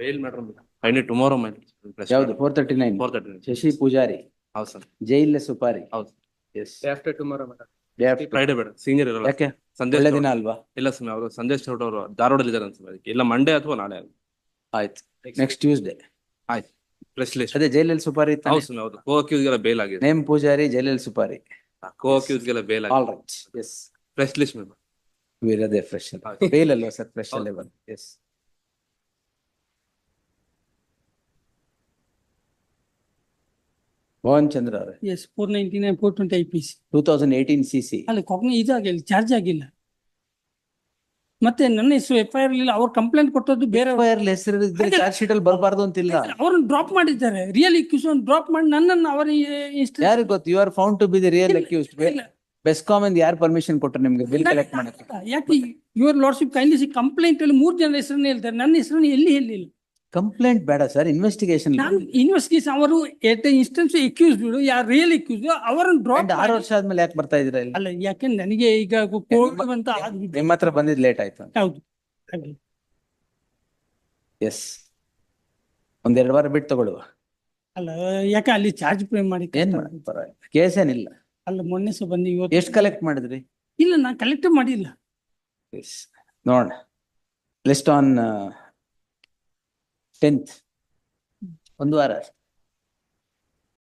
bale ಮಾಡ್ರಮ್ fine tomorrow ಮೈ ಯಾವುದು four thirty nine four thirty Shashi Poojari ಹೌದು ಸರ್ ಜೈಲ ಸುಪಾರಿ ಹೌದು yes after tomorrow madam Friday ಬೇಡ ಸೀನಿಯರ್ ಇರಲ್ಲ ಯಾಕೆ ಸಂದೇಶ್ ದಿನ ಅಲ್ವಾ ಇಲ್ಲ ಸುಮ್ಮನೆ ಅವರು ಸಂದೇಶ್ ಚೌಟ್ ಅವರು ಧಾರವಾಡದಲ್ಲಿ ಇದ್ದಾರೆ ಅನ್ಸುತ್ತೆ ಅದಕ್ಕೆ ಇಲ್ಲ ಮಂಡೇ ಅಥವಾ ನಾಳೆ ಆಯ್ತು ನೆಕ್ಸ್ಟ್ ಟ್ಯೂಸ್ಡೇ ಆಯ್ತು ಪ್ರೆಸ್ ಲಿಸ್ಟ್ ಅದೇ ಜೈಲಲ್ಲಿ ಸುಪಾರಿ ಇತ್ತು ಹೌದು ಹೌದು ಕೋ ಗೆಲ್ಲ ಬೇಲ್ ಆಗಿದೆ ನೇಮ್ ಪೂಜಾರಿ ಜೈಲಲ್ಲಿ ಸುಪಾರಿ ಕೋ ಗೆಲ್ಲ ಬೇಲ್ ಆಗಿದೆ all right yes press list madam ವೀರ್ ಅದೇ ಫ್ರೆಶ್ ಬೇಲ್ ಅಲ್ವಾ ಸರ್ ಫ್ರೆಶ್ ಅಲ್ಲೇ ಬಂದು ಎಸ್ ಮೋಹನ್ ಚಂದ್ರ ಅವರೇ yes four ninety nine four twenty I P C two thousand eighteen C C ಅಲ್ಲ ಕೊಗ್ನ ಇದಾಗಿಲ್ಲ ಚಾರ್ಜ್ ಆಗಿಲ್ಲ ಮತ್ತೆ ನನ್ನ ಹೆಸರು ಎಫ್ ಐ ಆರ್ ಇಲ್ಲ ಅವ್ರು ಕಂಪ್ಲೇಂಟ್ ಕೊಟ್ಟದ್ದು ಬೇರೆ ಹೆಸರು ಇದ್ರೆ ಚಾರ್ಜ್ ಶೀಟ್ ಅಲ್ಲಿ ಬರಬಾರ್ದು ಅಂತಿಲ್ಲ ಅವ್ರನ್ನ ಡ್ರಾಪ್ ಮಾಡಿದ್ದಾರೆ ರಿಯಲ್ ಇಕ್ಯೂಸನ್ ಡ್ರಾಪ್ ಮಾಡಿ ನನ್ನನ್ನು ಅವರ ಇಷ್ಟ ಗೊತ್ತು you are found to be the real accused BESCOM ಇಂದ ಯಾರು ಪರ್ಮಿಷನ್ ಕೊಟ್ಟರು ನಿಮ್ಗೆ ಬಿಲ್ ಕಲೆಕ್ಟ್ ಮಾಡಕ್ಕೆ ಯಾಕೆ ಯುವರ್ ಲಾರ್ಡ್ಶಿಪ್ ಕೈಂಡ್ಲಿ ಕಂಪ್ಲೇಂಟ್ ಅಲ್ಲಿ ಮೂರು ಜನ ಹೆಸರನ್ನ ಹೇಳ್ತಾರೆ ನನ್ನ ಹೆಸರನ್ನ ಎಲ್ಲಿ ಹೇಳಿಲ್ಲ ಕಂಪ್ಲೇಂಟ್ ಬೇಡ ಸರ್ ಇನ್ವೆಸ್ಟಿಗೇಷನ್ ನಾನು ಇನ್ವೆಸ್ಟಿಗೇಷನ್ ಅವರು ಎಟ್ ಇನ್ಸ್ಟೆನ್ಸ್ ಎಕ್ಯೂಸ್ ಯಾರು ರಿಯಲ್ ಎಕ್ಯೂಸ್ ಅವರನ್ನು ಡ್ರಾಪ್ ಆರು ವರ್ಷ ಆದ್ಮೇಲೆ ಯಾಕೆ ಬರ್ತಾ ಇದ್ರೆ ಅಲ್ಲ ಯಾಕೆ ನನಗೆ ಈಗ ಕೋರ್ಟ್ ಅಂತ ನಿಮ್ಮ ಹತ್ರ ಬಂದಿದ್ ಲೇಟ್ ಆಯ್ತು ಹೌದು ಎಸ್ ಒಂದೆರಡು ವಾರ ಬಿಟ್ಟು ತಗೊಳ್ಳುವ ಅಲ್ಲ ಯಾಕೆ ಅಲ್ಲಿ ಚಾರ್ಜ್ ಪೇ ಮಾಡಿ ಏನ್ ಕೇಸ್ ಏನಿಲ್ಲ ಅಲ್ಲ ಮೊನ್ನೆ ಸಹ ಬಂದು ಇವತ್ತು ಎಷ್ಟು ಕಲೆಕ್ಟ್ ಮಾಡಿದ್ರಿ ಇಲ್ಲ ನಾನು ಕಲೆಕ್ಟ್ ಮಾಡಿಲ್ಲ ಎಸ್ ನೋಡೋಣ ಲಿಸ್ಟ್ ಆನ್ ಟೆಂತ್ ಒಂದು ವಾರ ಅಷ್ಟೆ